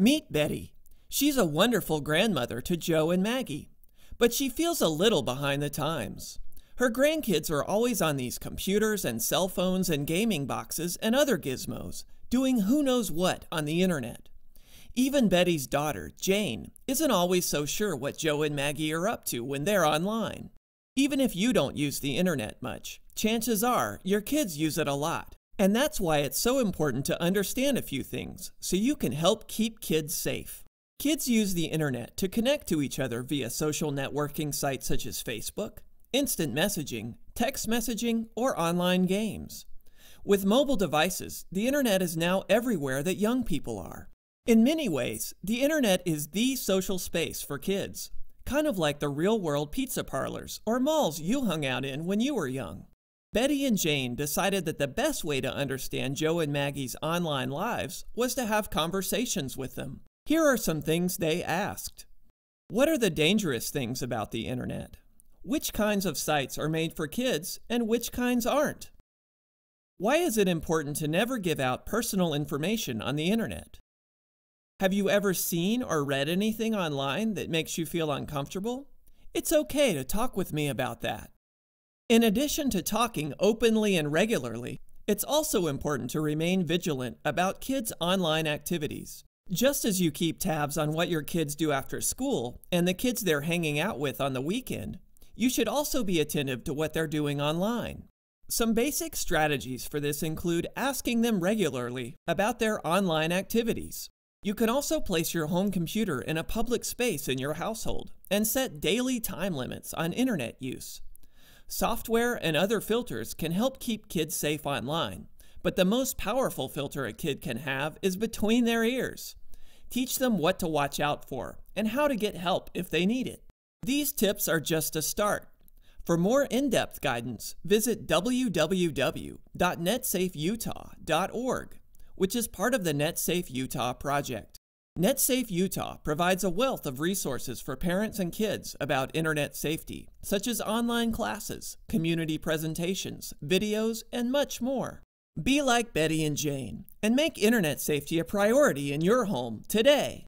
Meet Betty. She's a wonderful grandmother to Joe and Maggie, but she feels a little behind the times. Her grandkids are always on these computers and cell phones and gaming boxes and other gizmos, doing who knows what on the internet. Even Betty's daughter, Jane, isn't always so sure what Joe and Maggie are up to when they're online. Even if you don't use the internet much, chances are your kids use it a lot, and that's why it's so important to understand a few things, so you can help keep kids safe. Kids use the internet to connect to each other via social networking sites such as Facebook, instant messaging, text messaging, or online games. With mobile devices, the internet is now everywhere that young people are. In many ways, the internet is the social space for kids, kind of like the real world pizza parlors or malls you hung out in when you were young. Betty and Jane decided that the best way to understand Joe and Maggie's online lives was to have conversations with them. Here are some things they asked What are the dangerous things about the internet? Which kinds of sites are made for kids and which kinds aren't? Why is it important to never give out personal information on the internet? Have you ever seen or read anything online that makes you feel uncomfortable? It's okay to talk with me about that. In addition to talking openly and regularly, it's also important to remain vigilant about kids' online activities. Just as you keep tabs on what your kids do after school and the kids they're hanging out with on the weekend, you should also be attentive to what they're doing online. Some basic strategies for this include asking them regularly about their online activities. You can also place your home computer in a public space in your household and set daily time limits on internet use Software and other filters can help keep kids safe online, but the most powerful filter a kid can have is between their ears. Teach them what to watch out for and how to get help if they need it. These tips are just a start. For more in-depth guidance, visit www.netsafeutah.org, which is part of the NetSafe Utah project. NetSafe Utah provides a wealth of resources for parents and kids about internet safety, such as online classes, community presentations, videos, and much more. Be like Betty and Jane and make internet safety a priority in your home today.